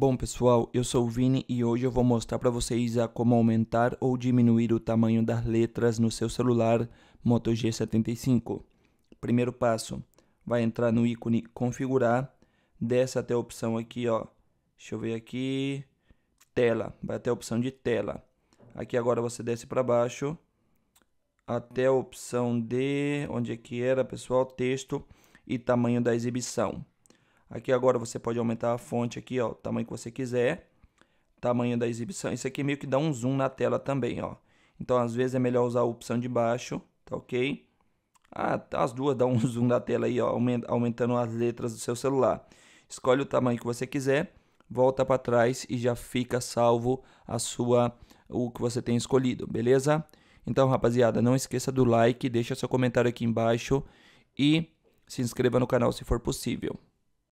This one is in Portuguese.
Bom pessoal, eu sou o Vini e hoje eu vou mostrar para vocês a como aumentar ou diminuir o tamanho das letras no seu celular Moto G75. Primeiro passo, vai entrar no ícone configurar, desce até a opção aqui ó, deixa eu ver aqui, tela, vai até a opção de tela. Aqui agora você desce para baixo, até a opção de, onde é que era pessoal, texto e tamanho da exibição. Aqui agora você pode aumentar a fonte aqui, ó, o tamanho que você quiser. Tamanho da exibição. Isso aqui meio que dá um zoom na tela também, ó. Então, às vezes é melhor usar a opção de baixo, tá ok? Ah, as duas dão um zoom na tela aí, ó, aumentando as letras do seu celular. Escolhe o tamanho que você quiser, volta para trás e já fica salvo a sua o que você tem escolhido, beleza? Então, rapaziada, não esqueça do like, deixa seu comentário aqui embaixo e se inscreva no canal se for possível.